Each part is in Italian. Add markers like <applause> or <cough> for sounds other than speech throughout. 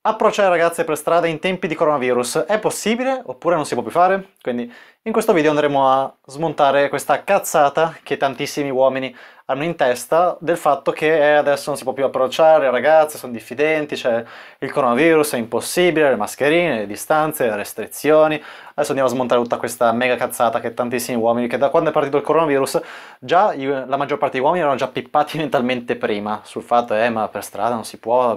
Approcciare ragazze per strada in tempi di coronavirus è possibile oppure non si può più fare? Quindi in questo video andremo a smontare questa cazzata che tantissimi uomini hanno in testa del fatto che eh, adesso non si può più approcciare le ragazze, sono diffidenti, c'è il coronavirus, è impossibile, le mascherine, le distanze, le restrizioni. Adesso andiamo a smontare tutta questa mega cazzata che tantissimi uomini, che da quando è partito il coronavirus, già la maggior parte degli uomini erano già pippati <laughs> mentalmente prima sul fatto eh per strada non si può,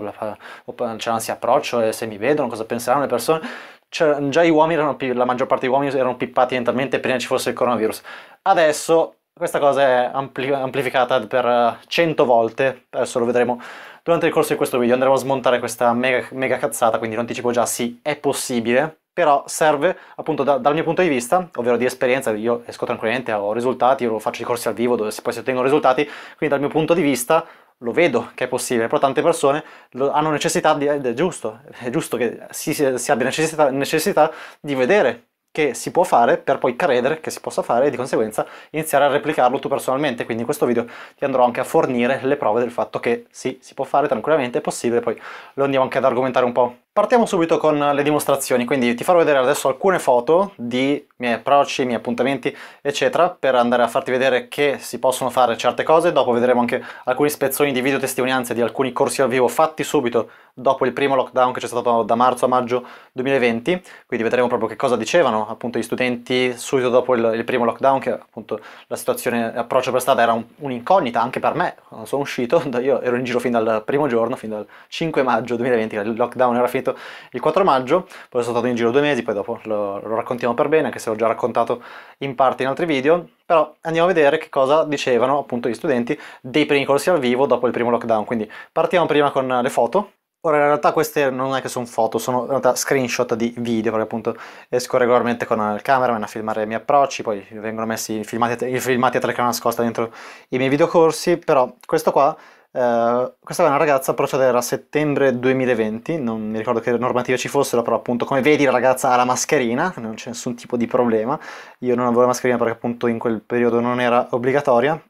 c'è un si approccio e eh, se mi vedono cosa penseranno le persone cioè, già erano, la maggior parte degli uomini erano pippati mentalmente prima ci fosse il coronavirus. Adesso questa cosa è ampli amplificata per 100 eh, volte, adesso lo vedremo durante il corso di questo video. Andremo a smontare questa mega, mega cazzata, quindi lo anticipo già, sì, è possibile, però serve appunto da, dal mio punto di vista, ovvero di esperienza, io esco tranquillamente, ho risultati, io faccio i corsi al vivo dove poi si ottengono risultati, quindi dal mio punto di vista lo vedo che è possibile, però tante persone hanno necessità di, ed è giusto, è giusto che si, si abbia necessità, necessità, di vedere che si può fare per poi credere che si possa fare e di conseguenza iniziare a replicarlo tu personalmente, quindi in questo video ti andrò anche a fornire le prove del fatto che sì, si può fare tranquillamente, è possibile, poi lo andiamo anche ad argomentare un po'. Partiamo subito con le dimostrazioni, quindi ti farò vedere adesso alcune foto di miei approcci, miei appuntamenti, eccetera, per andare a farti vedere che si possono fare certe cose, dopo vedremo anche alcuni spezzoni di video testimonianze di alcuni corsi al vivo fatti subito dopo il primo lockdown che c'è stato da marzo a maggio 2020, quindi vedremo proprio che cosa dicevano appunto gli studenti subito dopo il, il primo lockdown, che appunto la situazione approccio per strada era un'incognita anche per me, quando sono uscito, <laughs> io ero in giro fin dal primo giorno, fin dal 5 maggio 2020, il lockdown era finito uscito il 4 maggio, poi sono stato in giro due mesi, poi dopo lo, lo raccontiamo per bene, anche se l'ho già raccontato in parte in altri video, però andiamo a vedere che cosa dicevano appunto gli studenti dei primi corsi al vivo dopo il primo lockdown, quindi partiamo prima con le foto, Ora in realtà queste non è che sono foto, sono in realtà screenshot di video perché appunto esco regolarmente con il cameraman a filmare i miei approcci, poi vengono messi i filmati, i filmati a telecamera nascosta dentro i miei videocorsi, però questo qua Uh, questa è una ragazza, però c'era a settembre 2020, non mi ricordo che normative ci fossero, però appunto come vedi la ragazza ha la mascherina, non c'è nessun tipo di problema, io non avevo la mascherina perché appunto in quel periodo non era obbligatoria,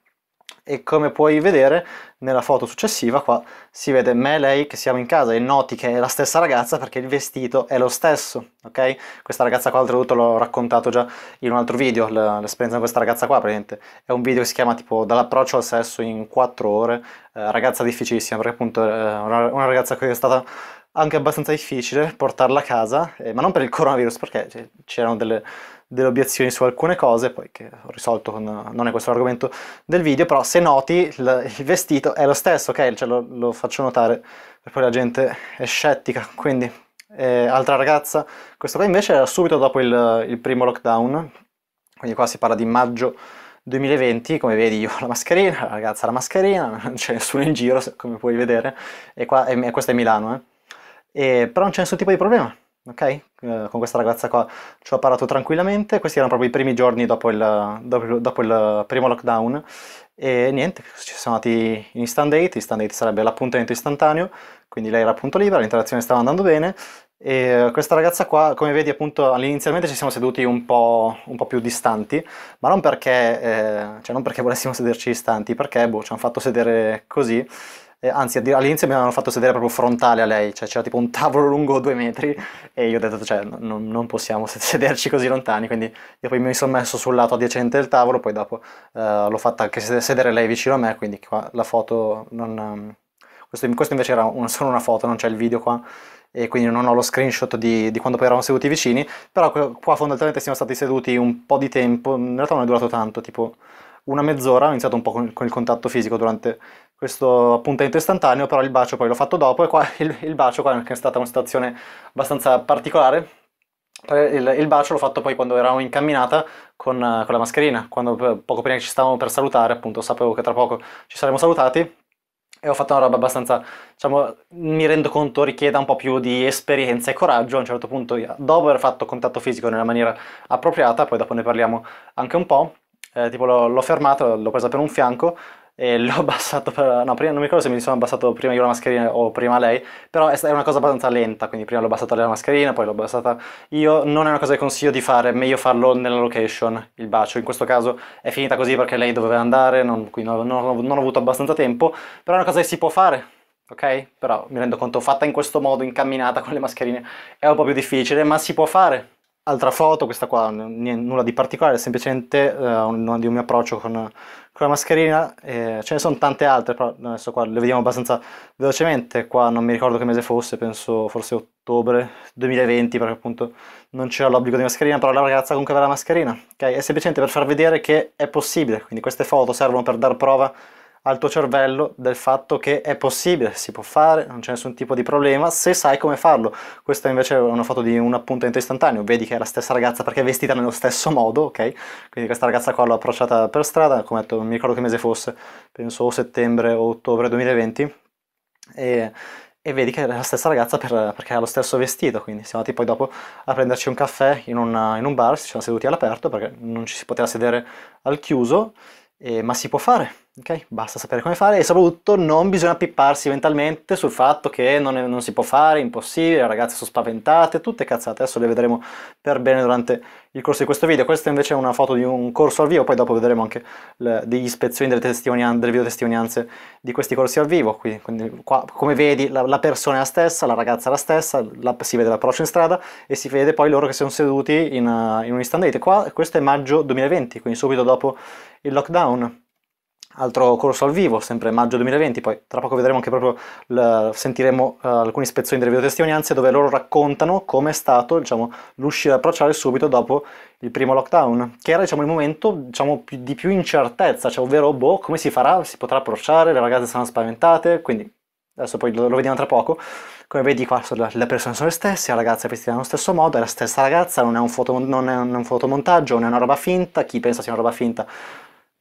e come puoi vedere nella foto successiva qua si vede me e lei che siamo in casa e noti che è la stessa ragazza perché il vestito è lo stesso, ok? Questa ragazza qua oltretutto l'ho raccontato già in un altro video, l'esperienza di questa ragazza qua praticamente è un video che si chiama tipo dall'approccio al sesso in 4 ore, eh, ragazza difficilissima perché appunto è eh, una ragazza che è stata anche abbastanza difficile portarla a casa, eh, ma non per il coronavirus perché cioè, c'erano delle delle obiezioni su alcune cose, poi che ho risolto con, non è questo l'argomento del video, però se noti il, il vestito è lo stesso, ok? Cioè, lo, lo, faccio notare, per poi la gente è scettica, quindi eh, altra ragazza, questo qua invece era subito dopo il, il primo lockdown, quindi qua si parla di maggio 2020, come vedi io ho la mascherina, la ragazza ha la mascherina, <laughs> non c'è nessuno in giro come puoi vedere, e, qua, e, e è Milano, eh. e, però non c'è nessun tipo di problema, ok? Eh, con questa ragazza qua ci ho parlato tranquillamente, questi erano proprio i primi giorni dopo il, dopo, dopo il primo lockdown e niente, ci siamo andati in instant date, instant date sarebbe l'appuntamento istantaneo, quindi lei era appunto libera, l'interazione stava andando bene e questa ragazza qua, come vedi appunto, inizialmente ci siamo seduti un po', un po più distanti, ma non perché, eh, cioè non perché volessimo sederci distanti, perché boh, ci hanno fatto sedere così eh, anzi all'inizio mi avevano fatto sedere proprio frontale a lei, cioè c'era tipo un tavolo lungo due metri e io ho detto cioè non, non possiamo sederci così lontani, quindi io poi mi sono messo sul lato adiacente del tavolo, poi dopo eh, l'ho fatta anche sedere lei vicino a me, quindi qua la foto non... Ehm, questo, questo invece era un, solo una foto, non c'è il video qua, e quindi non ho lo screenshot di, di, quando poi eravamo seduti vicini, però qua fondamentalmente siamo stati seduti un po' di tempo, in realtà non è durato tanto, tipo una mezz'ora, ho iniziato un po' con, con, il contatto fisico durante questo appuntamento istantaneo, però il bacio poi l'ho fatto dopo e qua <laughs> il, il bacio qua è stata una situazione abbastanza particolare. Il, il bacio l'ho fatto poi quando eravamo in camminata con, con la mascherina, quando poco prima ci stavamo per salutare, appunto sapevo che tra poco ci saremmo salutati, e ho fatto una roba abbastanza, diciamo, mi rendo conto richieda un po' più di esperienza e coraggio a un certo punto, dopo aver fatto contatto fisico nella maniera appropriata, poi dopo ne parliamo anche un po', eh, tipo l'ho, l'ho fermata, l'ho presa per un fianco e <laughs> l'ho abbassato per... no, prima, non mi ricordo se mi sono abbassato prima io la mascherina o prima lei, però è una cosa abbastanza lenta, quindi prima l'ho abbassata lei la mascherina, poi l'ho abbassata io, non è una cosa che consiglio di fare, meglio farlo nella location, il bacio, in questo caso è finita così perché lei doveva andare, non, quindi non, non, non ho avuto abbastanza tempo, però è una cosa che si può fare, ok? Però mi rendo conto, fatta in questo modo, incamminata con le mascherine, è un po' più difficile, ma si può fare, Altra foto, questa qua n- nulla di particolare, semplicemente eh, un, di un mio approccio con, con la mascherina, eh, ce ne sono tante altre, però adesso qua le vediamo abbastanza velocemente, qua non mi ricordo che mese fosse, penso forse ottobre 2020, perché appunto non c'era l'obbligo di mascherina, però la ragazza comunque aveva la mascherina, ok? È semplicemente per far vedere che è possibile, quindi queste foto servono per dar prova al tuo cervello del fatto che è possibile, si può fare, non c'è nessun tipo di problema se sai come farlo. Questa invece è una foto di un appuntamento istantaneo, vedi che è la stessa ragazza perché è vestita nello stesso modo, ok? Quindi questa ragazza qua l'ho approcciata per strada, come detto, non mi ricordo che mese fosse, penso settembre o ottobre 2020 e, e vedi che è la stessa ragazza per, perché ha lo stesso vestito, quindi siamo andati poi dopo a prenderci un caffè in, una, in un bar, ci siamo seduti all'aperto perché non ci si poteva sedere al chiuso, e, ma si può fare ok? Basta sapere come fare e soprattutto non bisogna pipparsi mentalmente sul fatto che non, è, non si può fare, è impossibile, le ragazze sono spaventate, tutte cazzate, adesso le vedremo per bene durante il corso di questo video. Questa invece è una foto di un corso al vivo, poi dopo vedremo anche le, delle ispezioni delle, testimonian- delle videotestimonianze di questi corsi al vivo, quindi, quindi qua, come vedi la, la, persona è la stessa, la ragazza è la stessa, la, si vede l'approccio in strada e si vede poi loro che sono seduti in, uh, in un istandate. Qua questo è maggio 2020, quindi subito dopo il lockdown altro corso al vivo, sempre maggio 2020, poi tra poco vedremo anche proprio, la, sentiremo uh, alcuni spezzoni delle videotestimonianze dove loro raccontano come è stato diciamo, l'uscire ad approcciare subito dopo il primo lockdown, che era diciamo, il momento diciamo, di più incertezza, cioè, ovvero boh, come si farà, si potrà approcciare, le ragazze saranno spaventate, quindi adesso poi lo, lo vediamo tra poco. Come vedi qua le persone sono le stesse, la ragazza è vestita nello stesso modo, è la stessa ragazza, non è un, foto, non è un fotomontaggio, non è una roba finta, chi pensa sia una roba finta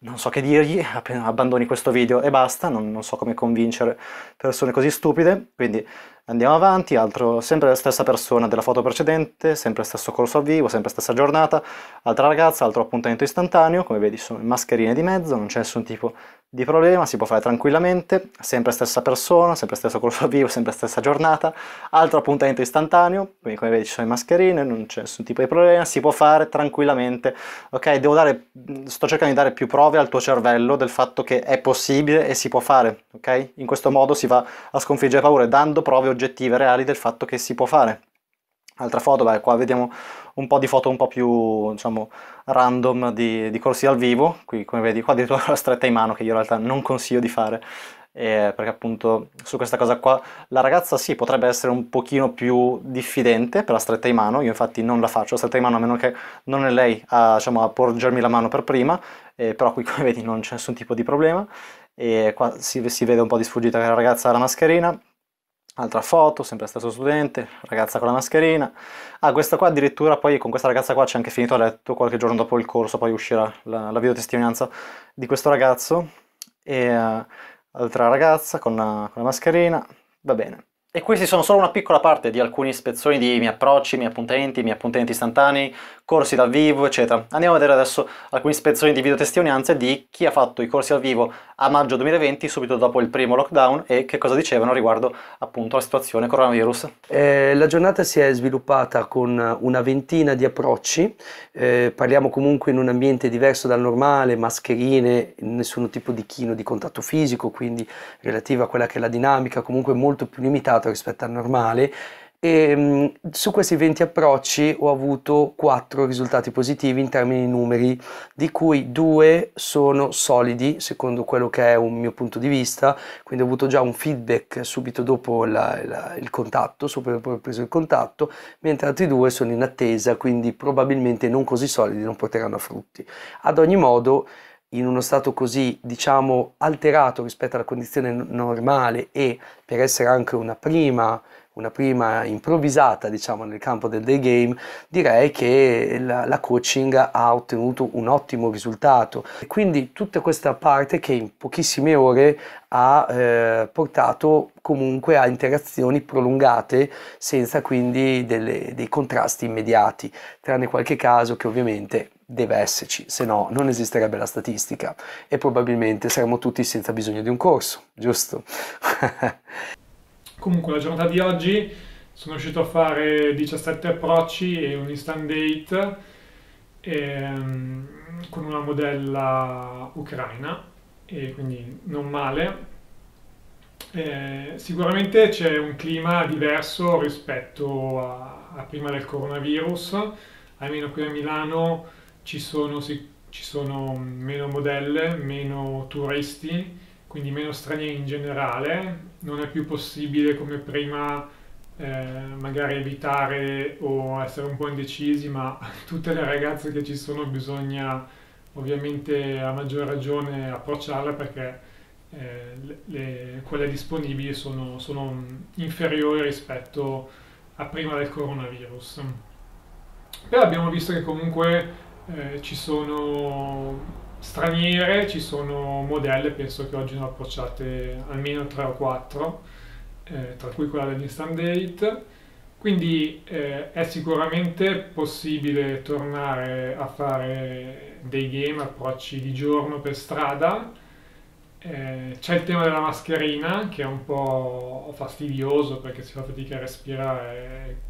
non so che dirgli, abbandoni questo video e basta, non, non so come convincere persone così stupide, quindi andiamo avanti, altro, sempre la stessa persona della foto precedente, sempre stesso corso a vivo, sempre stessa giornata, altra ragazza, altro appuntamento istantaneo, come vedi sono mascherine di mezzo, non c'è nessun tipo di problema, si può fare tranquillamente, sempre stessa persona, sempre stesso colpo <laughs> vivo, sempre stessa giornata, altro appuntamento istantaneo, quindi come vedi ci sono le mascherine, non c'è nessun tipo di problema, si può fare tranquillamente, ok? Devo dare, sto cercando di dare più prove al tuo cervello del fatto che è possibile e si può fare, ok? In questo modo si va a sconfiggere paure, dando prove oggettive reali del fatto che si può fare. Altra foto, beh, qua vediamo un po' di foto un po' più diciamo, random di, di, corsi dal vivo, qui come vedi qua addirittura <laughs> la stretta in mano che io in realtà non consiglio di fare, eh, perché appunto su questa cosa qua la ragazza sì potrebbe essere un pochino più diffidente per la stretta in mano, io infatti non la faccio la stretta in mano a meno che non è lei a, diciamo, a porgermi la mano per prima, eh, però qui <laughs> come vedi non c'è nessun tipo di problema, e qua si, si vede un po' di sfuggita che la ragazza ha la mascherina, altra foto, sempre stesso studente, ragazza con la mascherina. Ah, questa qua addirittura poi con questa ragazza qua c'è anche finito a letto qualche giorno dopo il corso, poi uscirà la, la videotestimonianza di questo ragazzo. E uh, altra ragazza con la, eh, con la mascherina, va bene. E questi sono solo una piccola parte di alcuni spezzoni di miei approcci, miei appuntamenti, miei appuntamenti istantanei, corsi dal vivo, eccetera. Andiamo a vedere adesso alcune ispezioni di videotestimonianze di chi ha fatto i corsi dal vivo a maggio 2020, subito dopo il primo lockdown, e che cosa dicevano riguardo appunto alla situazione coronavirus. Eh, la giornata si è sviluppata con una ventina di approcci, eh, parliamo comunque in un ambiente diverso dal normale, mascherine, nessun tipo di chino di contatto fisico, quindi relativa a quella che è la dinamica, comunque molto più limitata rispetto al normale, e, ehm, su questi 20 approcci ho avuto 4 risultati positivi in termini di numeri, di cui 2 sono solidi secondo quello che è un mio punto di vista, quindi ho avuto già un feedback subito dopo la, la, il contatto, subito dopo aver preso il contatto, mentre altri 2 sono in attesa, quindi probabilmente non così solidi, non porteranno a frutti. Ad ogni modo, in uno stato così diciamo alterato rispetto alla condizione normale e per essere anche una prima una prima improvvisata diciamo nel campo del day game, direi che la, la coaching ha ottenuto un ottimo risultato. E quindi tutta questa parte che in pochissime ore ha eh, portato comunque a interazioni prolungate senza quindi delle, dei contrasti immediati, tranne qualche caso che ovviamente deve esserci, se no non esisterebbe la statistica e probabilmente saremmo tutti senza bisogno di un corso, giusto? <laughs> Comunque la giornata di oggi sono riuscito a fare 17 approcci e un instant date ehm, con una modella ucraina e quindi non male. Eh, sicuramente c'è un clima diverso rispetto a, a, prima del coronavirus, almeno qui a Milano ci sono, si, ci sono meno modelle, meno turisti, quindi meno stranieri in generale, non è più possibile come prima eh, magari evitare o essere un po' indecisi, ma <laughs> tutte le ragazze che ci sono bisogna ovviamente a maggior ragione approcciarle perché eh, le, quelle disponibili sono, sono inferiori rispetto a prima del coronavirus. Però abbiamo visto che comunque eh, ci sono straniere ci sono modelle, penso che oggi ne ho approcciate almeno 3 o 4, eh, tra cui quella dell'instant date, quindi eh, è sicuramente possibile tornare a fare dei game, approcci di giorno per strada, eh, c'è il tema della mascherina che è un po' fastidioso perché si fa fatica a respirare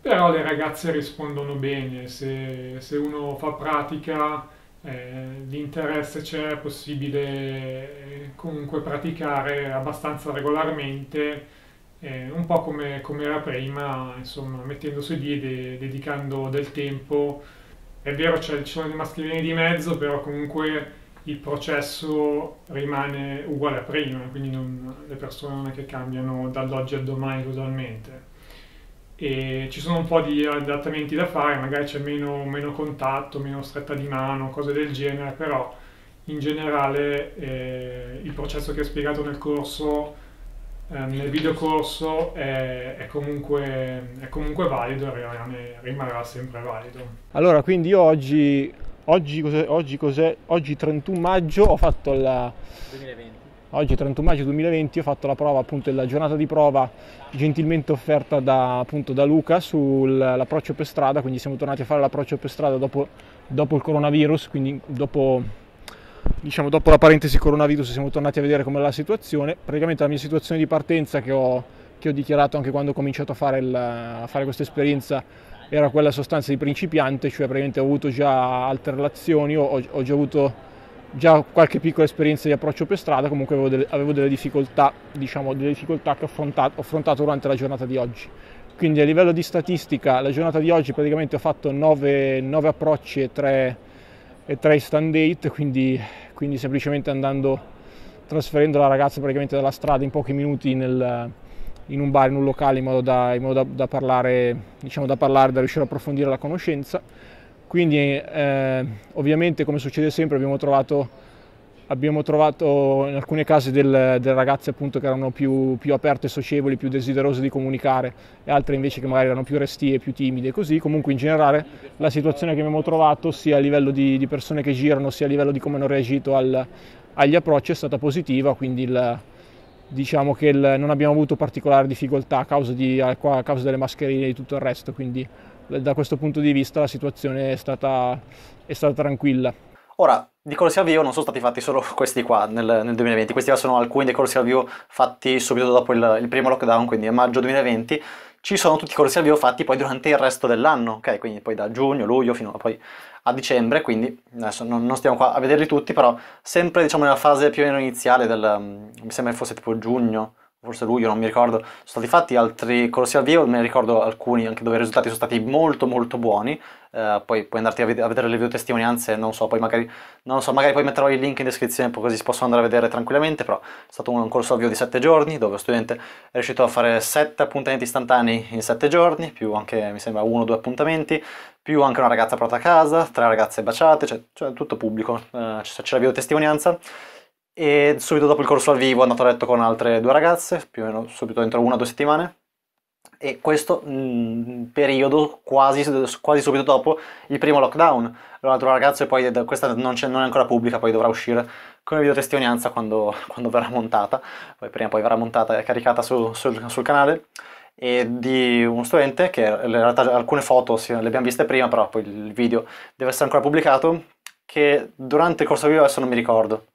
però le ragazze rispondono bene, se, se uno fa pratica eh, l'interesse c'è, è possibile eh, comunque praticare abbastanza regolarmente, eh, un po' come, come, era prima, insomma, mettendosi lì e de dedicando del tempo. È vero, ci sono i mascherine di mezzo, però comunque il processo rimane uguale a prima, quindi non, le persone non è che cambiano dall'oggi al domani totalmente e ci sono un po' di adattamenti da fare, magari c'è meno, meno contatto, meno stretta di mano, cose del genere, però in generale eh, il processo che ho spiegato nel corso, eh, nel videocorso, è, è, comunque, è comunque valido e rimane, rimarrà sempre valido. Allora, quindi io oggi, oggi, cos'è, oggi, cos'è, oggi 31 maggio ho fatto la... 2020 oggi 31 maggio 2020 ho fatto la prova appunto della giornata di prova gentilmente offerta da, appunto, da Luca sull'approccio per strada, quindi siamo tornati a fare l'approccio per strada dopo, dopo il coronavirus, quindi dopo, diciamo, dopo la parentesi coronavirus siamo tornati a vedere com'è la situazione, praticamente la mia situazione di partenza che ho, che ho dichiarato anche quando ho cominciato a fare, il, a fare questa esperienza era quella sostanza di principiante, cioè praticamente ho avuto già altre relazioni, ho, ho già avuto già qualche piccola esperienza di approccio per strada, comunque avevo delle, avevo delle difficoltà, diciamo, delle difficoltà che ho affrontato, ho affrontato, durante la giornata di oggi. Quindi a livello di statistica, la giornata di oggi praticamente ho fatto 9, 9 approcci e 3, e 3 stand date, quindi, quindi semplicemente andando, trasferendo la ragazza praticamente dalla strada in pochi minuti nel, in un bar, in un locale, in modo da, in modo da, da parlare, diciamo, da parlare, da riuscire a approfondire la conoscenza quindi eh, ovviamente come succede sempre abbiamo trovato, abbiamo trovato in alcuni casi delle ragazze appunto, che erano più, più aperte, socievoli, più desiderose di comunicare e altre invece che magari erano più restie, più timide così. Comunque in generale la situazione che abbiamo trovato sia a livello di, di persone che girano sia a livello di come hanno reagito al, agli approcci è stata positiva, quindi il, diciamo che il, non abbiamo avuto particolari difficoltà a causa, di, a causa delle mascherine e di tutto il resto. Quindi da questo punto di vista la situazione è stata, è stata tranquilla. Ora, di corsi al vivo non sono stati fatti solo questi qua nel, nel 2020, questi qua sono alcuni dei corsi al vivo fatti subito dopo il, il primo lockdown, quindi a maggio 2020, ci sono tutti i corsi al vivo fatti poi durante il resto dell'anno, ok? Quindi poi da giugno, luglio fino a, poi a dicembre, quindi adesso non, non, stiamo qua a vederli tutti, però sempre diciamo nella fase più o meno iniziale del, mm, mi sembra che fosse tipo giugno, forse luglio, non mi ricordo, sono stati fatti altri corsi al vivo, me ne ricordo alcuni anche dove i risultati sono stati molto molto buoni, uh, poi puoi andarti a, ved a vedere le video testimonianze, non so, poi magari, non so, magari poi metterò il link in descrizione così si possono andare a vedere tranquillamente, però è stato un corso al vivo di 7 giorni dove lo studente è riuscito a fare 7 appuntamenti istantanei in 7 giorni, più anche mi sembra 1 o 2 appuntamenti, più anche una ragazza portata a casa, tre ragazze baciate, cioè, cioè tutto pubblico, uh, c'è la video testimonianza e subito dopo il corso al vivo è andato a letto con altre due ragazze, più o meno subito entro una o due settimane, e questo mh, mm, periodo quasi, quasi, subito dopo il primo lockdown. L'altro ragazzo e poi questa non, non, è ancora pubblica, poi dovrà uscire come videotestimonianza quando, <laughs> quando verrà montata, poi prima poi verrà montata e caricata su, sul, sul canale e di uno studente che in realtà alcune foto sì, le abbiamo viste prima, però poi il video deve essere ancora pubblicato, che durante il corso vivo adesso non mi ricordo,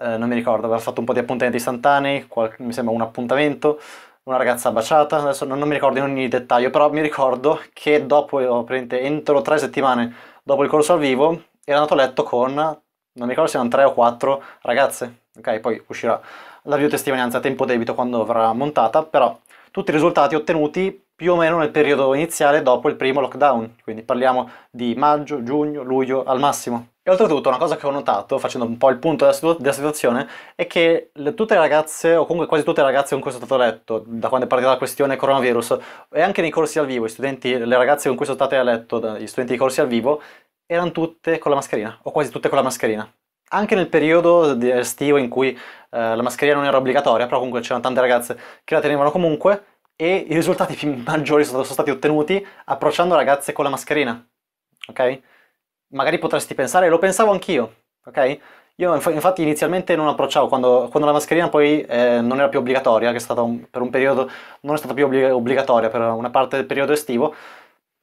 eh, non mi ricordo, aveva fatto un po' di appuntamenti istantanei, qualche, mi sembra un appuntamento, una ragazza baciata, adesso non, non, mi ricordo in ogni dettaglio, però mi ricordo che dopo, eh, entro tre settimane dopo il corso al vivo, era andato a letto con, non mi ricordo se erano tre o quattro ragazze, ok? Poi uscirà la videotestimonianza a tempo debito quando verrà montata, però tutti i risultati ottenuti più o meno nel periodo iniziale dopo il primo lockdown, quindi parliamo di maggio, giugno, luglio al massimo. E oltretutto una cosa che ho notato, facendo un po' il punto della, situ- della situazione, è che le, tutte le ragazze, o comunque quasi tutte le ragazze con cui sono stato letto, da quando è partita la questione coronavirus, e anche nei corsi al vivo, studenti, le ragazze con cui sono state a letto, da, gli studenti di corsi al vivo, erano tutte con la mascherina, o quasi tutte con la mascherina. Anche nel periodo estivo in cui eh, la mascherina non era obbligatoria, però comunque c'erano tante ragazze che la tenevano comunque, e i risultati <laughs> maggiori sono, sono stati ottenuti approcciando ragazze con la mascherina. Ok? magari potresti pensare, lo pensavo anch'io, ok? Io inf- infatti inizialmente non approcciavo, quando, quando la mascherina poi eh, non era più obbligatoria, che è stata un, per un periodo, non è stata più obblig- obbligatoria per una parte del periodo estivo,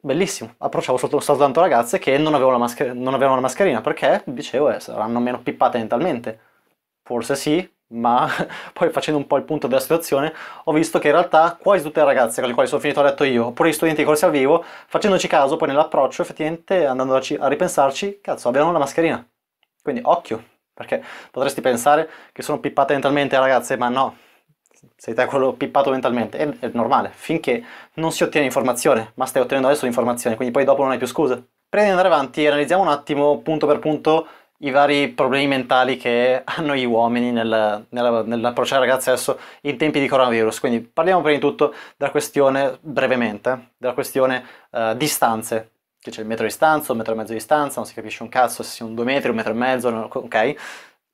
bellissimo, approcciavo soltanto ragazze che non avevano, la mascher- non avevano la mascherina, perché dicevo, eh, saranno meno pippate mentalmente. Forse sì, ma <laughs> poi facendo un po' il punto della situazione ho visto che in realtà quasi tutte le ragazze con le quali sono finito a letto io, oppure gli studenti di corsi al vivo, facendoci caso poi nell'approccio effettivamente andando a ripensarci, cazzo abbiamo la mascherina, quindi occhio, perché potresti pensare che sono pippate mentalmente le ragazze, ma no, sei te quello pippato mentalmente, è, è normale, finché non si ottiene informazione, ma stai ottenendo adesso l'informazione, quindi poi dopo non hai più scuse. Prima di andare avanti analizziamo un attimo punto per punto i vari problemi mentali che <laughs> hanno gli uomini nel, nella, nell'approcciare ragazzi adesso in tempi di coronavirus. Quindi parliamo prima di tutto della questione, brevemente, della questione uh, distanze, che c'è il metro di distanza, un metro e mezzo di distanza, non si capisce un cazzo se siano due metri, un metro e mezzo, ok?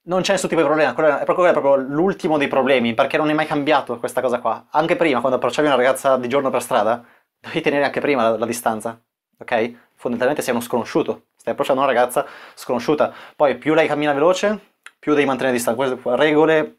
Non c'è nessun tipo di problema, quello è, proprio, quello è proprio l'ultimo dei problemi, perché non è mai cambiato questa cosa qua. Anche prima, quando approcciavi una ragazza di giorno per strada, dovevi tenere anche prima la, la distanza, ok? Fondamentalmente sei uno sconosciuto, stai approcciando una ragazza sconosciuta. Poi più lei cammina veloce, più devi mantenere distanza. Queste regole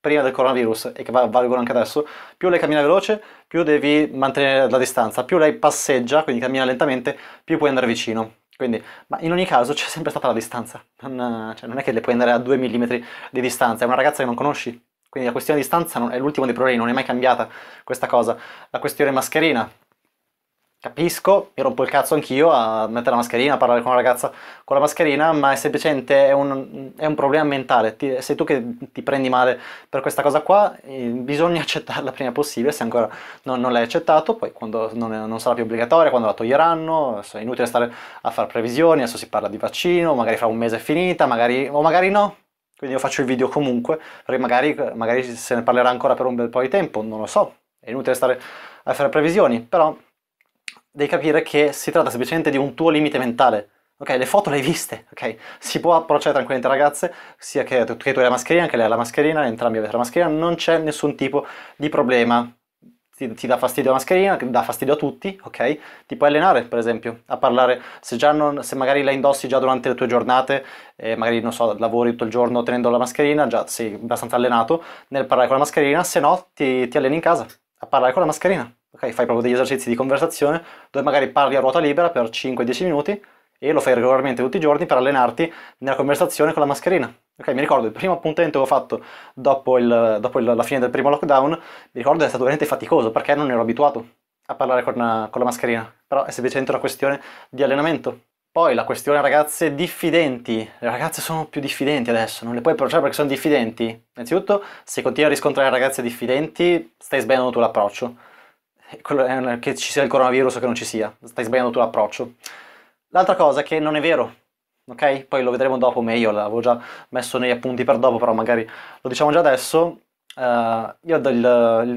prima del coronavirus e che valgono anche adesso, più lei cammina veloce, più devi mantenere la distanza, più lei passeggia, quindi cammina lentamente, più puoi andare vicino. Quindi, ma in ogni caso c'è sempre stata la distanza, non, cioè, non è che le puoi andare a 2 mm di distanza, è una ragazza che non conosci. Quindi la questione di distanza non, è l'ultimo dei problemi, non è mai cambiata questa cosa. La questione mascherina, capisco, mi rompo il cazzo anch'io a mettere la mascherina, a parlare con una ragazza con la mascherina, ma è semplicemente è un, è un problema mentale, ti, sei tu che ti prendi male per questa cosa qua, bisogna <laughs> accettarla prima possibile, se ancora non, non l'hai accettato, poi quando non, è, non, sarà più obbligatoria, quando la toglieranno, è inutile stare a fare previsioni, adesso si parla di vaccino, magari fra un mese è finita, magari, o magari no, quindi io faccio il video comunque, perché magari, magari se ne parlerà ancora per un bel po' di tempo, non lo so, è inutile stare a fare previsioni, però devi capire che si tratta semplicemente di un tuo limite mentale. Ok, le foto le hai viste, ok? Si può approcciare tranquillamente ragazze, sia che tu, che tu hai la mascherina, che lei ha la mascherina, entrambi avete la mascherina, non c'è nessun tipo di problema. Ti, ti dà fastidio la mascherina, dà fastidio a tutti, ok? Ti puoi allenare, per esempio, a parlare, se, non, se magari la indossi già durante le tue giornate, eh, magari, non so, lavori tutto il giorno tenendo la mascherina, già sei abbastanza allenato nel parlare con la mascherina, se no ti, ti alleni in casa a parlare con la mascherina ok? Fai proprio degli esercizi di conversazione dove magari parli a ruota libera per 5-10 minuti e lo fai regolarmente tutti i giorni per allenarti nella conversazione con la mascherina. Ok, mi ricordo il primo appuntamento che ho fatto dopo, il, dopo il, la fine del primo lockdown, mi ricordo che è stato veramente faticoso perché non ero abituato a parlare con, con la mascherina, però è semplicemente una questione di allenamento. Poi la questione ragazze diffidenti, le ragazze sono più diffidenti adesso, non le puoi approcciare perché sono diffidenti. Innanzitutto, se continui a riscontrare ragazze diffidenti, stai sbagliando tu l'approccio eh, che ci sia il coronavirus o che non ci sia. Stai sbagliando tu l'approccio. L'altra cosa è che non è vero, ok? Poi lo vedremo dopo meglio, l'avevo già messo negli appunti per dopo, però magari lo diciamo già adesso. Uh, io del,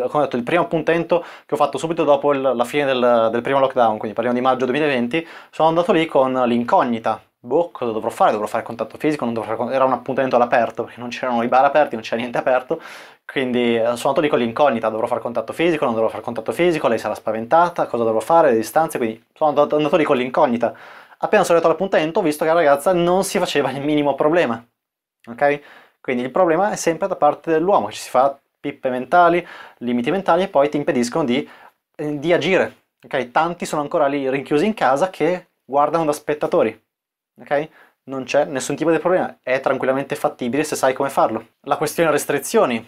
come ho detto, il primo appuntamento che ho fatto subito dopo il, la fine del, del primo lockdown, quindi parliamo di maggio 2020, sono andato lì con l'incognita boh, cosa dovrò fare? Dovrò fare contatto fisico? Fare... Era un appuntamento all'aperto perché non c'erano i bar aperti, non c'era niente aperto. Quindi eh, sono andato lì con l'incognita: dovrò fare contatto fisico? Non dovrò fare contatto fisico? Lei sarà spaventata? Cosa dovrò fare? Le distanze? Quindi sono andato, andato lì con l'incognita. Appena sono arrivato all'appuntamento, ho visto che la ragazza non si faceva il minimo problema. Ok? Quindi il problema è sempre da parte dell'uomo, ci si fa pippe mentali, limiti mentali e poi ti impediscono di, eh, di agire. Ok? Tanti sono ancora lì rinchiusi in casa che guardano da spettatori ok? Non c'è nessun tipo di problema, è tranquillamente fattibile se sai come farlo. La questione restrizioni,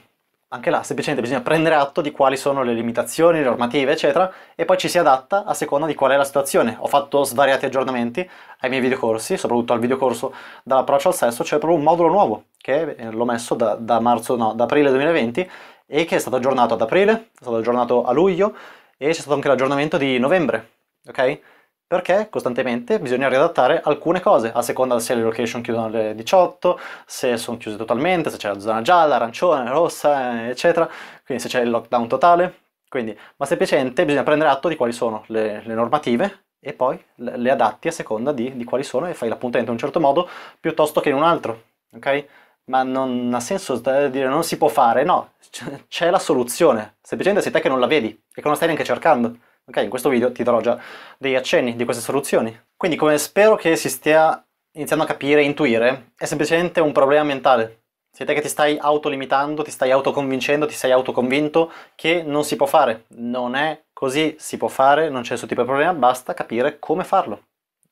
anche là semplicemente bisogna prendere atto di quali sono le limitazioni, le normative, eccetera, e poi ci si adatta a seconda di qual è la situazione. Ho fatto svariati aggiornamenti ai miei videocorsi, soprattutto al videocorso dall'approccio al sesso, c'è proprio un modulo nuovo che eh, l'ho messo da, da, marzo, no, da aprile 2020 e che è stato aggiornato ad aprile, è stato aggiornato a luglio e c'è stato anche l'aggiornamento di novembre, ok? perché costantemente bisogna riadattare alcune cose a seconda se le location chiudono alle 18, se sono chiuse totalmente, se c'è la zona gialla, arancione, rossa, eh, eccetera, quindi se c'è il lockdown totale. Quindi, ma semplicemente bisogna prendere atto di quali sono le, le normative e poi le adatti a seconda di, di quali sono e fai l'appuntamento in un certo modo piuttosto che in un altro, ok? Ma non ha senso eh, dire non si può fare, no, c'è la soluzione, semplicemente sei te che non la vedi e che non stai neanche cercando. Ok, in questo video ti darò già degli accenni di queste soluzioni. Quindi come spero che si stia iniziando a capire e intuire, è semplicemente un problema mentale. Sei te che ti stai autolimitando, ti stai autoconvincendo, ti sei autoconvinto che non si può fare. Non è così, si può fare, non c'è nessun tipo di problema, basta capire come farlo.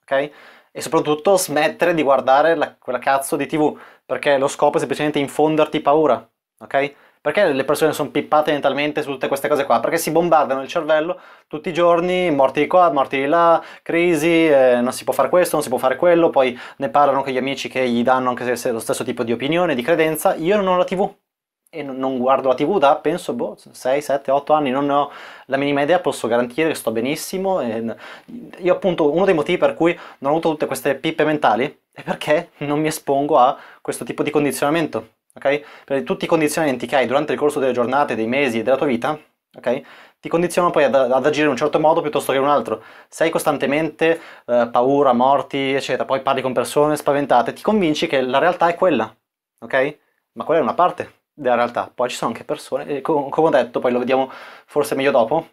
Ok? e soprattutto smettere di guardare la, quella cazzo di tv, perché lo scopo è semplicemente infonderti paura, ok? Perché le persone sono pippate mentalmente su tutte queste cose qua? Perché si bombardano il cervello tutti i giorni, morti di qua, morti di là, crisi, eh, non si può fare questo, non si può fare quello, poi ne parlano con gli amici che gli danno anche se lo stesso tipo di opinione, di credenza. Io non ho la TV e non guardo la TV da, penso, boh, 6, 7, 8 anni, non ne ho la minima idea, posso garantire che sto benissimo. E io appunto uno dei motivi per cui non ho avuto tutte queste pippe mentali è perché non mi espongo a questo tipo di condizionamento ok? Perché tutti i condizionamenti che hai durante il corso delle giornate, dei mesi e della tua vita, ok? Ti condizionano poi ad, ad, agire in un certo modo piuttosto che in un altro. Sei costantemente eh, paura, morti, eccetera, poi parli con persone spaventate, ti convinci che la realtà è quella, ok? Ma quella è una parte della realtà. Poi ci sono anche persone, e eh, come ho detto, poi lo vediamo forse meglio dopo,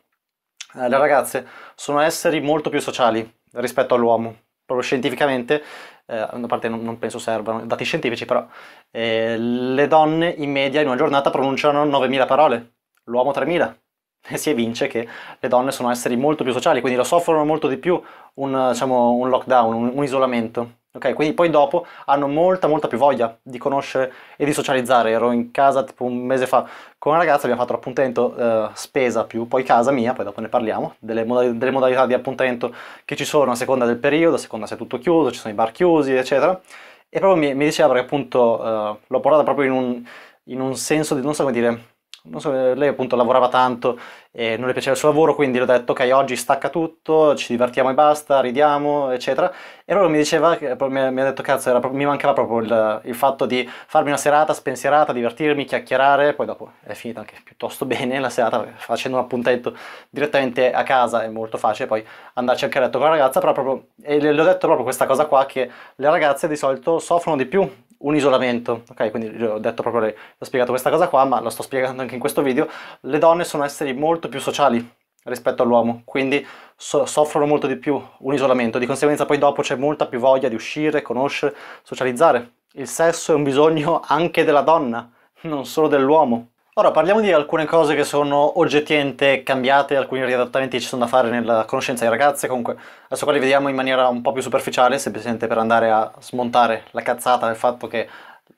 eh, le ragazze sono esseri molto più sociali rispetto all'uomo. Proprio scientificamente eh, una parte non, non, penso servano, dati scientifici però, eh, le donne in media in una giornata pronunciano 9.000 parole, l'uomo 3.000. <laughs> E si evince che le donne sono esseri molto più sociali, quindi lo soffrono molto di più un, diciamo, un lockdown, un, un isolamento. Ok, quindi poi dopo hanno molta molta più voglia di conoscere e di socializzare. Ero in casa tipo un mese fa con una ragazza, abbiamo fatto l'appuntamento eh, spesa più poi casa mia, poi dopo ne parliamo, delle, modal delle, modalità di appuntamento che ci sono a seconda del periodo, a seconda se è tutto chiuso, ci sono i bar chiusi, eccetera. E proprio mi, mi diceva perché appunto eh, l'ho portata proprio in un, in un senso di, non so come dire, non so, eh, lei appunto lavorava tanto e non le piaceva il suo lavoro, quindi le ho detto ok oggi stacca tutto, ci divertiamo e basta, ridiamo, eccetera. E loro mi diceva, mi ha detto cazzo, era, mi mancava proprio il, il, fatto di farmi una serata spensierata, divertirmi, chiacchierare, poi dopo è finita anche piuttosto <laughs> bene la serata, facendo un appuntamento direttamente a casa è molto facile poi andarci anche a letto con la ragazza, però proprio, e le ho detto proprio questa cosa qua che le ragazze di solito soffrono di più un isolamento, ok? Quindi ho detto proprio, le, ho spiegato questa cosa qua, ma lo sto spiegando anche in questo video, le donne sono esseri molto più sociali rispetto all'uomo, quindi so, soffrono molto di più un isolamento, di conseguenza poi dopo c'è molta più voglia di uscire, conoscere, socializzare. Il sesso è un bisogno anche della donna, non solo dell'uomo. Ora parliamo di alcune cose che sono oggettivamente cambiate, alcuni riadattamenti ci sono da fare nella conoscenza dei ragazzi, comunque adesso qua li vediamo in maniera un po' più superficiale, semplicemente per andare a smontare la cazzata del fatto che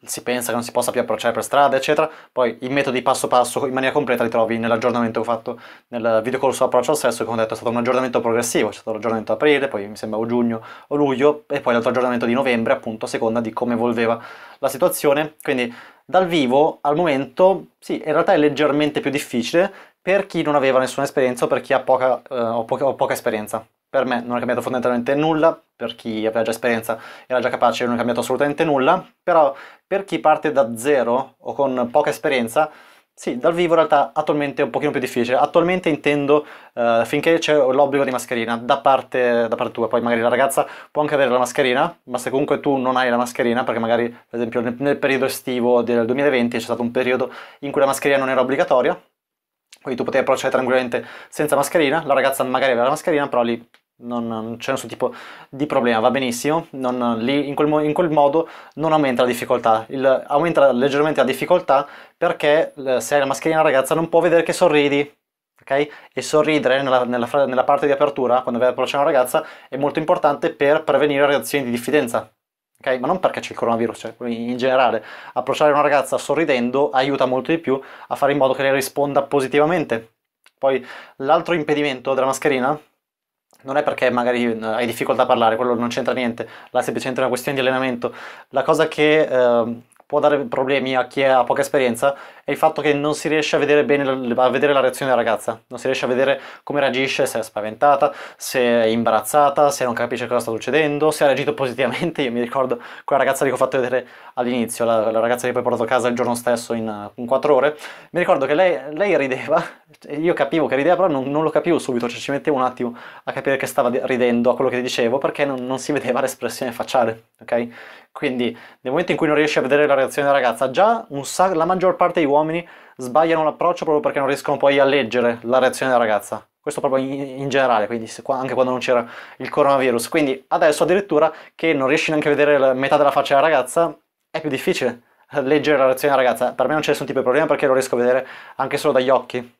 si pensa che non si possa più approcciare per strada, eccetera. Poi i metodi passo passo in maniera completa li trovi nell'aggiornamento che ho fatto nel video videocorso Approccio al Sesso, come ho detto è stato un aggiornamento progressivo, c'è stato l'aggiornamento aprile, poi mi sembra o giugno o luglio, e poi l'altro aggiornamento di novembre, appunto, a seconda di come evolveva la situazione. Quindi dal vivo al momento, sì, in realtà è leggermente più difficile per chi non aveva nessuna esperienza o per chi ha poca, eh, o poca, o poca esperienza. Per me non è cambiato fondamentalmente nulla, per chi aveva già esperienza era già capace, non è cambiato assolutamente nulla, però per chi parte da zero o con poca esperienza sì, dal vivo in realtà attualmente è un pochino più difficile. Attualmente intendo eh, finché c'è l'obbligo di mascherina da parte, da parte, tua, poi magari la ragazza può anche avere la mascherina, ma se comunque tu non hai la mascherina, perché magari per esempio nel, nel periodo estivo del 2020 c'è stato un periodo in cui la mascherina non era obbligatoria, quindi tu potevi approcciare tranquillamente senza mascherina, la ragazza magari aveva la mascherina, però lì non, non c'è nessun tipo di problema, va benissimo, non, lì, in, quel, in, quel, modo non aumenta la difficoltà, Il, aumenta leggermente la difficoltà perché se hai la mascherina la ragazza non può vedere che sorridi, ok? E sorridere nella, nella, nella, parte di apertura, quando vai ad approcciare una ragazza, è molto importante per prevenire reazioni di diffidenza, okay? Ma non perché c'è il coronavirus, cioè, in generale, approcciare una ragazza sorridendo aiuta molto di più a fare in modo che lei risponda positivamente. Poi l'altro impedimento della mascherina non è perché magari eh, hai difficoltà a parlare, quello non c'entra niente, là è semplicemente una questione di allenamento. La cosa che eh, può dare problemi a chi ha poca esperienza è il fatto che non si riesce a vedere bene a vedere la reazione della ragazza, non si riesce a vedere come reagisce, se è spaventata, se è imbarazzata, se non capisce cosa sta succedendo, se ha reagito positivamente. Io mi ricordo quella ragazza che ho fatto vedere all'inizio, la, la, ragazza che poi ho portato a casa il giorno stesso in, in 4 ore, mi ricordo che lei, lei rideva, io capivo che rideva, però non, non, lo capivo subito, cioè ci mettevo un attimo a capire che stava ridendo a quello che dicevo perché non, non si vedeva l'espressione facciale, ok? Quindi nel momento in cui non riesci a vedere la reazione della ragazza, già la maggior parte degli uomini sbagliano l'approccio proprio perché non riescono poi a leggere la reazione della ragazza. Questo proprio in, in generale, quindi se, anche quando non c'era il coronavirus. Quindi adesso addirittura che non riesci neanche a vedere la metà della faccia della ragazza è più difficile leggere la reazione della ragazza. Per me non c'è nessun tipo di problema perché lo riesco a vedere anche solo dagli occhi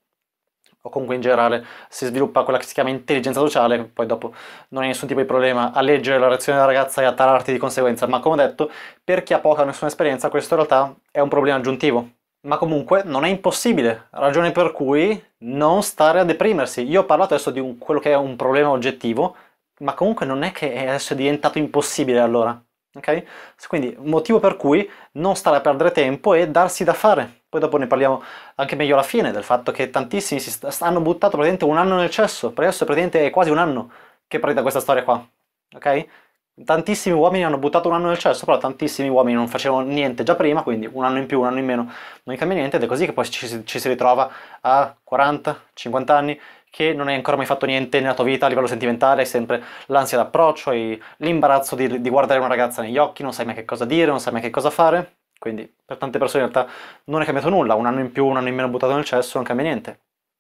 o comunque in generale si sviluppa quella che si chiama intelligenza sociale, poi dopo non hai nessun tipo di problema a leggere la reazione della ragazza e a tararti di conseguenza, ma come ho detto, per chi ha poca o nessuna esperienza questo in realtà è un problema aggiuntivo. Ma comunque non è impossibile, ragione per cui non stare a deprimersi. Io ho parlato adesso di un, quello che è un problema oggettivo, ma comunque non è che adesso è diventato impossibile allora, ok? Quindi motivo per cui non stare a perdere tempo e darsi da fare poi dopo ne parliamo anche meglio alla fine del fatto che tantissimi si st- hanno buttato praticamente un anno nel cesso, perché adesso praticamente è quasi un anno che prende questa storia qua, ok? Tantissimi uomini hanno buttato un anno nel cesso, però tantissimi uomini non facevano niente già prima, quindi un anno in più, un anno in meno non cambia niente ed è così che poi ci, ci si ritrova a 40, 50 anni che non hai ancora mai fatto niente nella tua vita a livello sentimentale, hai sempre l'ansia d'approccio, hai l'imbarazzo di, di guardare una ragazza negli occhi, non sai mai che cosa dire, non sai mai che cosa fare quindi per tante persone in realtà non è cambiato nulla, un anno in più, un anno in meno buttato nel cesso, non cambia niente.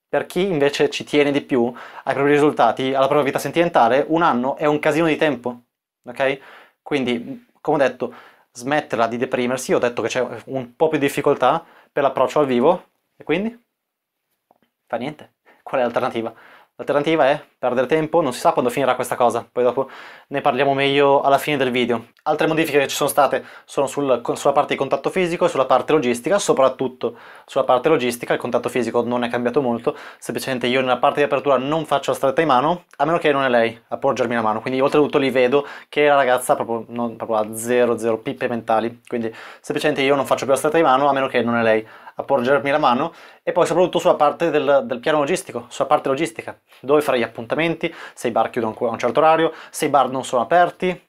Per chi invece ci tiene di più ai propri risultati, alla propria vita sentimentale, un anno è un casino di tempo, ok? Quindi, come ho detto, smetterla di deprimersi, ho detto che c'è un po' più di difficoltà per l'approccio al vivo, e quindi fa niente. Qual è l'alternativa? L'alternativa è perdere tempo, non si sa quando finirà questa cosa, poi dopo ne parliamo meglio alla fine del video. Altre modifiche che ci sono state sono sul, sulla parte di contatto fisico e sulla parte logistica, soprattutto sulla parte logistica, il contatto fisico non è cambiato molto, semplicemente io nella parte di apertura non faccio la stretta in mano, a meno che non è lei a porgermi la mano, quindi oltretutto lì vedo che la ragazza proprio, non, proprio a 0, 0 pippe mentali, quindi semplicemente io non faccio più la stretta in mano, a meno che non è lei a porgermi la mano e poi soprattutto sulla parte del, del piano logistico, sulla parte logistica, dove fare gli appuntamenti, se i bar chiudono a un certo orario, se i bar non sono aperti,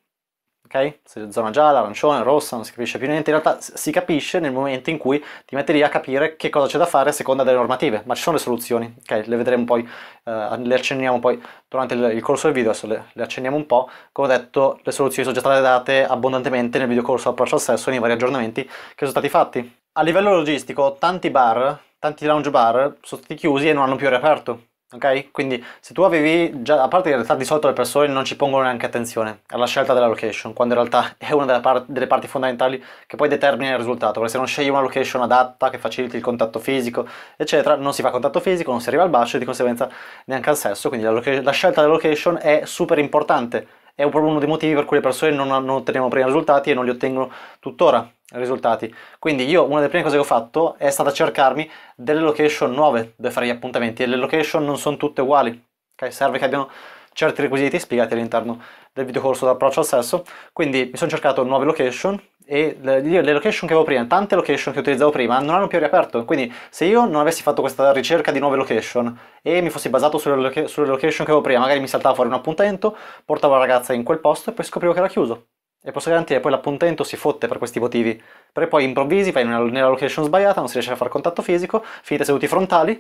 ok? Se zona gialla, arancione, rossa, non si capisce più niente, in realtà si capisce nel momento in cui ti metti lì a capire che cosa c'è da fare a seconda delle normative, ma ci sono le soluzioni, ok? Le vedremo poi, eh, le accenniamo poi durante il, il corso del video, adesso le, le, accenniamo un po', come ho detto le soluzioni sono già state date abbondantemente nel video corso approccio al sesso e nei vari aggiornamenti che sono stati fatti. A livello logistico, tanti bar, tanti lounge bar sono stati chiusi e non hanno più riaperto. Ok? Quindi se tu avevi già, a parte che in realtà di solito le persone non ci pongono neanche attenzione alla scelta della location, quando in realtà <laughs> è una delle, part delle parti fondamentali che poi determina il risultato, perché se non scegli una location adatta che faciliti il contatto fisico, eccetera, non si fa contatto fisico, non si arriva al bacio e di conseguenza neanche al sesso, quindi la, la scelta della location è super importante, è proprio uno dei motivi per cui le persone non, non ottenevano prima risultati e non li ottengono tuttora, risultati. Quindi io una delle prime cose che ho fatto è stata cercarmi delle location nuove dove fare gli appuntamenti e le location non sono tutte uguali, okay? serve che abbiano certi requisiti spiegati all'interno del videocorso d'approccio al sesso, quindi mi sono cercato nuove location e le, le location che avevo prima, tante location che utilizzavo prima non hanno più riaperto, quindi se io non avessi fatto questa ricerca di nuove location e mi fossi basato sulle, sulle location che avevo prima, magari mi saltava fuori un appuntamento, portavo la ragazza in quel posto e poi scoprivo che era chiuso. E posso garantire poi l'appuntamento si fotte per questi motivi. Perché poi improvvisi, vai nella location sbagliata, non si riesce a fare contatto fisico, finite seduti frontali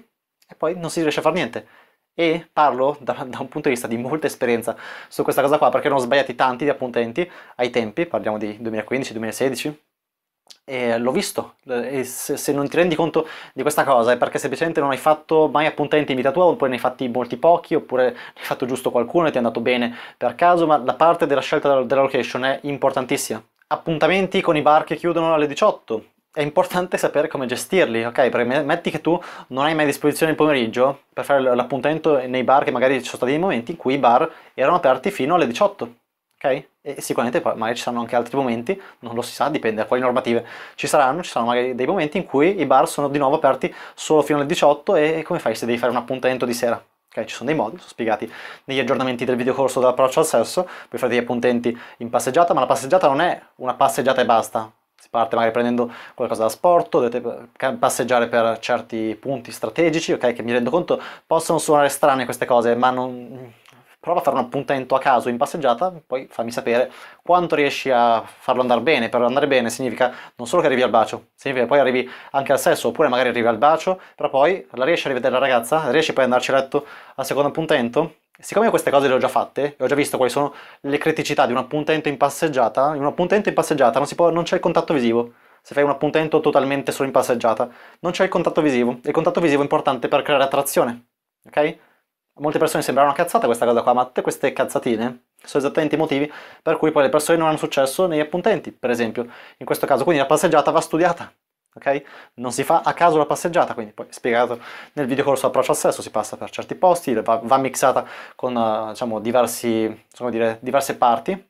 e poi non si riesce a fare niente. E parlo da, da un punto di vista di molta esperienza su questa cosa qua, perché erano sbagliati tanti di appuntamenti ai tempi, parliamo di 2015-2016, e l'ho visto, e se, se, non ti rendi conto di questa cosa è perché semplicemente non hai fatto mai appuntamenti in vita tua, oppure ne hai fatti molti pochi, oppure ne hai fatto giusto qualcuno e ti è andato bene per caso, ma la parte della scelta della, location è importantissima. Appuntamenti con i bar che chiudono alle 18, è importante <laughs> sapere come gestirli, ok? Perché metti che tu non hai mai a disposizione il pomeriggio per fare l'appuntamento nei bar che magari ci sono stati dei momenti in cui i bar erano aperti fino alle 18 ok? E sicuramente poi magari ci saranno anche altri momenti, non lo si sa, dipende da quali normative ci saranno, ci saranno magari dei momenti in cui i bar sono di nuovo aperti solo fino alle 18 e come fai se devi fare un appuntamento di sera? Ok, ci sono dei modi, sono spiegati negli aggiornamenti del videocorso dell'approccio al sesso, puoi fare degli appuntamenti in passeggiata, ma la passeggiata non è una passeggiata e basta, si parte magari prendendo qualcosa da sport, dovete passeggiare per certi punti strategici, ok? Che mi rendo conto possono suonare strane queste cose, ma non, prova a fare un appuntamento a caso in passeggiata, poi fammi sapere quanto riesci a farlo andare bene. Per andare bene significa non solo che arrivi al bacio, significa che poi arrivi anche al sesso, oppure magari arrivi al bacio, però poi la riesci a rivedere la ragazza, riesci poi ad andarci a letto al secondo appuntamento? Siccome queste cose le ho già fatte, e ho già visto quali sono le criticità di un appuntamento in passeggiata, in un appuntamento in passeggiata non, può, non c'è il contatto visivo. Se fai un appuntamento totalmente solo in passeggiata, non c'è il contatto visivo. Il contatto visivo è importante per creare attrazione, ok? A molte persone sembra una cazzata questa cosa qua, ma tutte queste cazzatine sono esattamente i motivi per cui poi le persone non hanno successo negli appuntamenti, per esempio, in questo caso. Quindi la passeggiata va studiata, ok? Non si fa a caso la passeggiata, quindi poi spiegato nel video corso approccio al sesso, si passa per certi posti, va, va mixata con, eh, diciamo, diversi, dire, diverse parti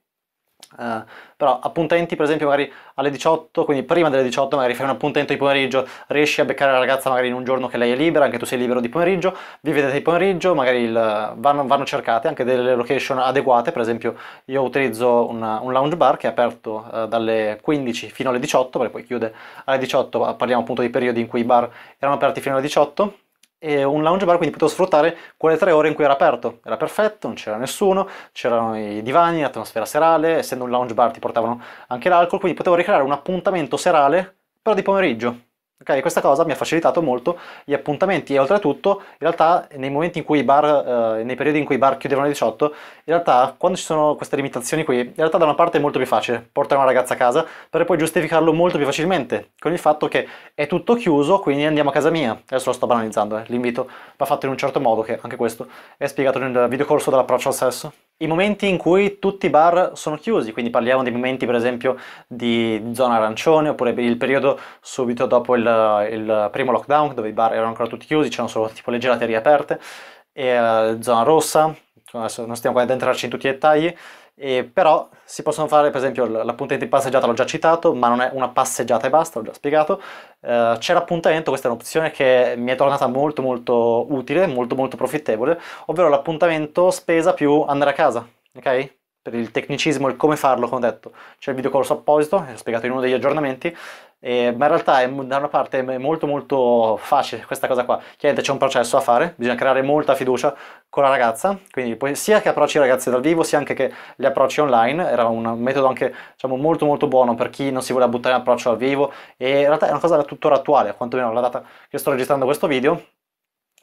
Uh, però appuntamenti per esempio magari alle 18, quindi prima delle 18 magari fai un appuntamento di pomeriggio, riesci a beccare la ragazza magari in un giorno che lei è libera, anche tu sei libero di pomeriggio, vi vedete di pomeriggio, magari il, vanno, vanno, cercate anche delle location adeguate, per esempio io utilizzo una, un lounge bar che è aperto uh, dalle 15 fino alle 18, perché poi chiude alle 18, parliamo appunto di periodi in cui i bar erano aperti fino alle 18, e un lounge bar, quindi potevo sfruttare quelle tre ore in cui era aperto. Era perfetto, non c'era nessuno, c'erano i divani, l'atmosfera serale, essendo un lounge bar ti portavano anche l'alcol, quindi potevo ricreare un appuntamento serale però di pomeriggio, Okay, questa cosa mi ha facilitato molto gli appuntamenti e oltretutto in realtà nei momenti in cui i bar, eh, nei periodi in cui i bar chiudevano alle 18, in realtà quando ci sono queste limitazioni qui, in realtà da una parte è molto più facile portare una ragazza a casa per poi giustificarlo molto più facilmente con il fatto che è tutto chiuso quindi andiamo a casa mia. Adesso lo sto banalizzando, eh, l'invito va fatto in un certo modo che anche questo è spiegato nel videocorso dell'approccio al sesso i momenti in cui tutti i bar sono chiusi, quindi parliamo dei momenti per esempio di zona arancione oppure il periodo subito dopo il, il primo lockdown dove i bar erano ancora tutti chiusi, c'erano solo tipo le gelaterie aperte, e, uh, zona rossa, adesso non stiamo qua ad entrarci in tutti i dettagli, e però si possono fare per esempio l'appuntamento in passeggiata l'ho già citato ma non è una passeggiata e basta, l'ho già spiegato eh, c'è l'appuntamento, questa è un'opzione che mi è tornata molto molto utile molto molto profittevole ovvero l'appuntamento spesa più andare a casa ok? per il tecnicismo il come farlo come ho detto c'è il videocorso apposito, l'ho spiegato in uno degli aggiornamenti eh, ma in realtà è, da una parte è molto molto facile questa cosa qua. Chiaramente c'è un processo a fare, bisogna creare molta fiducia con la ragazza, quindi poi, sia che approcci i ragazzi dal vivo, sia anche che li approcci online, era un metodo anche diciamo, molto molto buono per chi non si voleva buttare in approccio dal vivo e in realtà è una cosa tuttora attuale, quantomeno la data che sto registrando questo video,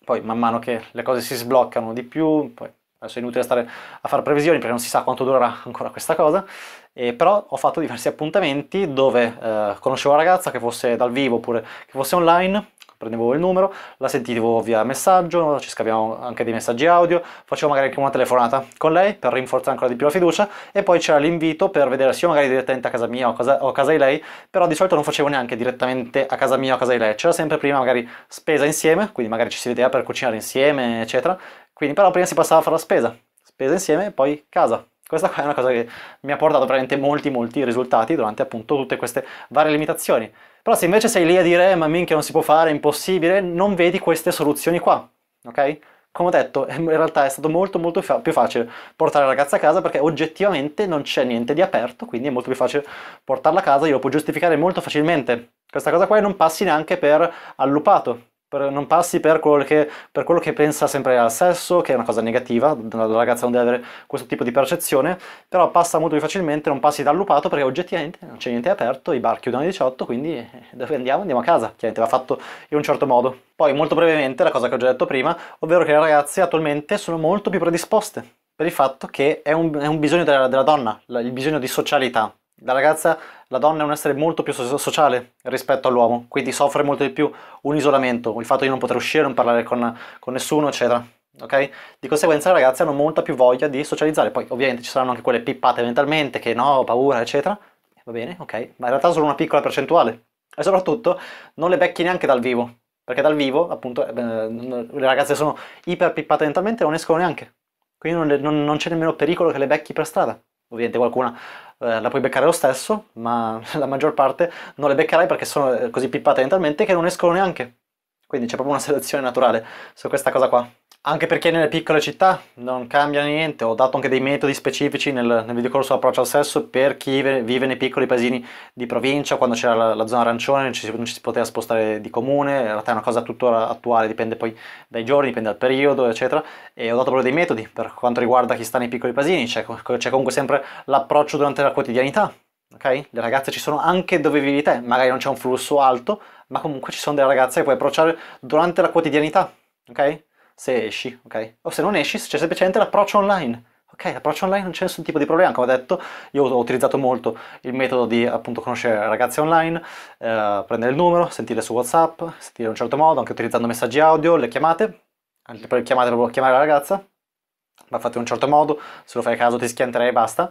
poi man mano che le cose si sbloccano di più, poi adesso è inutile stare a fare previsioni perché non si sa quanto durerà ancora questa cosa, e però ho fatto diversi appuntamenti dove eh, conoscevo la ragazza che fosse dal vivo oppure che fosse online, prendevo il numero, la sentivo via messaggio, ci scaviamo anche dei messaggi audio, facevo magari anche una telefonata con lei per rinforzare ancora di più la fiducia e poi c'era l'invito per vedere se io magari direttamente a casa mia o a casa, o a casa, di lei, però di solito non facevo neanche direttamente a casa mia o a casa di lei, c'era sempre prima magari spesa insieme, quindi magari ci si vedeva per cucinare insieme, eccetera, quindi però prima si passava a fare la spesa, spesa insieme e poi casa. Questa qua è una cosa che mi ha portato veramente molti molti risultati durante appunto tutte queste varie limitazioni. Però se invece sei lì a dire eh, ma minchia non si può fare, è impossibile, non vedi queste soluzioni qua, ok? Come ho detto, <laughs> in realtà è stato molto molto fa- più facile portare la ragazza a casa perché oggettivamente non c'è niente di aperto, quindi è molto più facile portarla a casa, io lo puoi giustificare molto facilmente. Questa cosa qua non passi neanche per allupato, per, non passi per quello, che, per quello, che, pensa sempre al sesso, che è una cosa negativa, la ragazza non deve avere questo tipo di percezione, però passa molto più facilmente, non passi dal lupato perché oggettivamente non c'è niente aperto, i bar chiudono alle 18, quindi eh, dove andiamo? Andiamo a casa, chiaramente va fatto in un certo modo. Poi molto brevemente la cosa che ho già detto prima, ovvero che le ragazze attualmente sono molto più predisposte per il fatto che è un, è un bisogno della, della donna, il bisogno di socialità, da ragazza, la donna è un essere molto più sociale rispetto all'uomo, quindi soffre molto di più un isolamento, il fatto di non poter uscire, non parlare con, con nessuno, eccetera. Ok? Di conseguenza le ragazze hanno molta più voglia di socializzare, poi ovviamente ci saranno anche quelle pippate mentalmente, che no, paura, eccetera, va bene, ok, ma in realtà solo una piccola percentuale. E soprattutto non le becchi neanche dal vivo, perché dal vivo, appunto, eh, le ragazze sono iper pippate mentalmente e non escono neanche. Quindi non, non, non c'è nemmeno pericolo che le becchi per strada ovviamente qualcuna eh, la puoi beccare lo stesso, ma <laughs> la maggior parte non le beccherai perché sono eh, così pippate mentalmente che non escono neanche. Quindi c'è proprio una <laughs> selezione naturale su questa cosa qua. Anche perché nelle piccole città non cambia niente, ho dato anche dei metodi specifici nel, nel corso Approccio al sesso per chi vive nei piccoli paesini di provincia, quando c'era la, la, zona arancione non ci, si, non ci, si poteva spostare di comune, in realtà è una cosa tuttora attuale, dipende poi dai giorni, dipende dal periodo, eccetera, e ho dato proprio dei metodi per quanto riguarda chi sta nei piccoli paesini, c'è comunque sempre l'approccio durante la quotidianità, ok? Le ragazze ci sono anche dove vivi te, magari non c'è un flusso alto, ma comunque ci sono delle ragazze che puoi approcciare durante la quotidianità, ok? se esci, ok? O se non esci, c'è semplicemente l'approccio online. Ok, l'approccio online non c'è nessun tipo di problema, come ho detto, io ho utilizzato molto il metodo di appunto conoscere ragazzi online, eh, prendere il numero, sentire su WhatsApp, sentire in un certo modo, anche utilizzando messaggi audio, le chiamate, per chiamate proprio chiamare la ragazza, ma fate in un certo modo, se lo fai a caso ti schianterai e basta.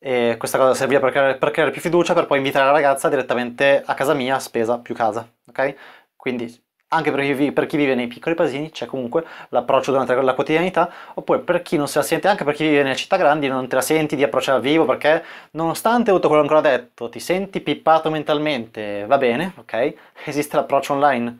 E questa cosa serviva per creare, per creare più fiducia, per poi invitare la ragazza direttamente a casa mia, spesa più casa, ok? Quindi anche per chi, per chi vive nei piccoli paesini c'è comunque l'approccio durante la quotidianità, oppure per chi non se la sente, anche per chi vive nelle città grandi non te la senti di approcciare al vivo perché nonostante tutto quello che ho detto ti senti pippato mentalmente, va bene, ok? Esiste l'approccio online,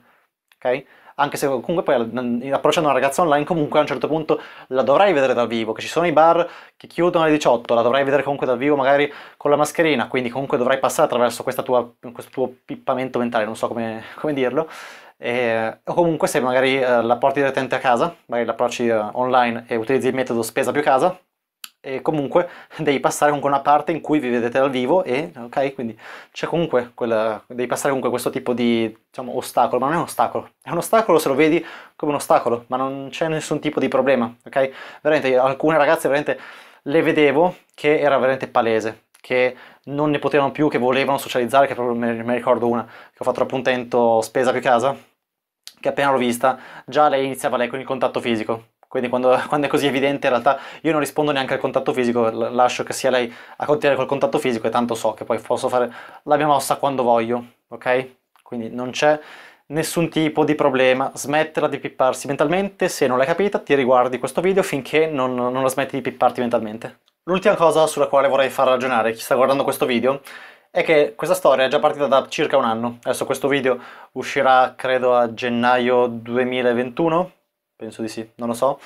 ok? anche se comunque poi approcciando una ragazza online comunque a un certo punto la dovrai vedere dal vivo, che ci sono i bar che chiudono alle 18, la dovrai vedere comunque dal vivo magari con la mascherina, quindi comunque dovrai passare attraverso tua, questo tuo pippamento mentale, non so come, come dirlo, e, o comunque se magari eh, la porti direttamente a casa, magari la approcci eh, online e utilizzi il metodo spesa più casa, e comunque <laughs> devi passare comunque una parte in cui vi vedete dal vivo e ok quindi c'è comunque quella, devi passare comunque questo tipo di diciamo, ostacolo ma non è un ostacolo è un ostacolo se lo vedi come un ostacolo ma non c'è nessun tipo di problema ok veramente alcune ragazze veramente le vedevo che era veramente palese che non ne potevano più, che volevano socializzare, che proprio mi ricordo una, che ho fatto l'appuntamento spesa più casa, che appena l'ho vista, già lei iniziava lei con il contatto fisico. Quindi quando, <laughs> quando, è così evidente in realtà io non rispondo neanche al contatto fisico, lascio che sia lei a continuare col contatto fisico e tanto so che poi posso fare la mia mossa quando voglio, ok? Quindi non c'è nessun tipo di problema, smetterla di pipparsi mentalmente, se non l'hai capita ti riguardi questo video finché non, non la smetti di pipparti mentalmente. L'ultima cosa sulla quale vorrei far ragionare chi sta guardando questo video è che questa storia è già partita da circa un anno. Adesso questo video uscirà credo a gennaio 2021, penso di sì, non lo so.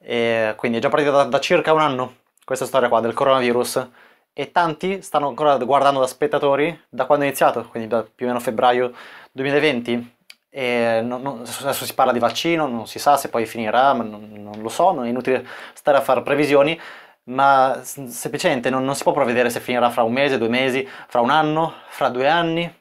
E quindi è già partita da, da circa un anno questa storia qua del coronavirus e tanti stanno ancora guardando da spettatori da quando è iniziato, quindi da più o meno febbraio 2020. Non, non, adesso si parla di vaccino, non si sa se poi finirà, ma non, non lo so, non è inutile stare a fare previsioni, ma semplicemente non, non si può prevedere se finirà fra un mese, due mesi, fra un anno, fra due anni,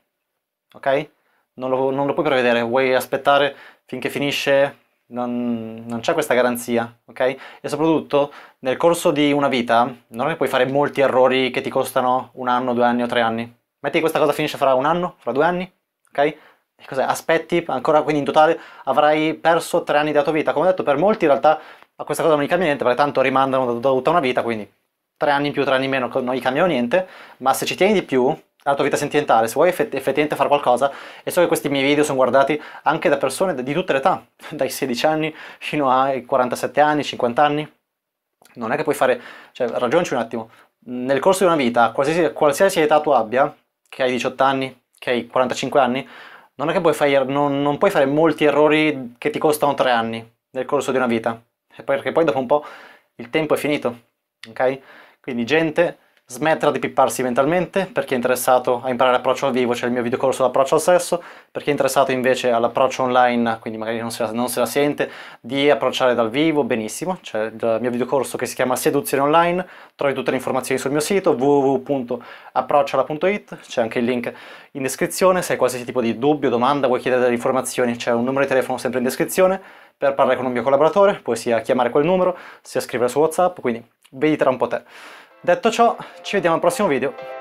ok? Non lo, non lo puoi prevedere, vuoi aspettare finché finisce, non, non c'è questa garanzia, ok? E soprattutto nel corso di una vita non è che puoi fare molti errori che ti costano un anno, due anni o tre anni. Metti che questa cosa finisce fra un anno, fra due anni, ok? Aspetti ancora, quindi in totale avrai perso tre anni della tua vita. Come ho detto, per molti in realtà a questa cosa non gli cambia niente perché tanto rimandano da tutta una vita, quindi tre anni in più, tre anni in meno non gli cambiano niente, ma se ci tieni di più alla tua vita sentimentale, se vuoi effett- effettivamente fare qualcosa, e so che questi miei video sono guardati anche da persone di tutte le età, <laughs> dai 16 anni fino ai 47 anni, 50 anni, non è che puoi fare, cioè ragionci un attimo, nel corso di una vita, qualsiasi, qualsiasi età tu abbia, che hai 18 anni, che hai 45 anni, non è che puoi fare, non, non puoi fare molti errori che ti costano 3 anni nel corso di una vita perché poi dopo un po' il tempo è finito, ok? Quindi gente, smetterla di pipparsi mentalmente, per chi è interessato a imparare l'approccio al vivo c'è il mio videocorso l'approccio al sesso, per chi è interessato invece all'approccio online, quindi magari non se, la, non se la sente, di approcciare dal vivo, benissimo, c'è il mio videocorso che si chiama Seduzione Online, trovi tutte le informazioni sul mio sito www.approcciala.it, c'è anche il link in descrizione, se hai qualsiasi tipo di dubbio, domanda, vuoi chiedere delle informazioni, c'è un numero di telefono sempre in descrizione, per parlare con un mio collaboratore, puoi sia chiamare quel numero, sia scrivere su WhatsApp, quindi vedi tra un po' te. Detto ciò, ci vediamo al prossimo video.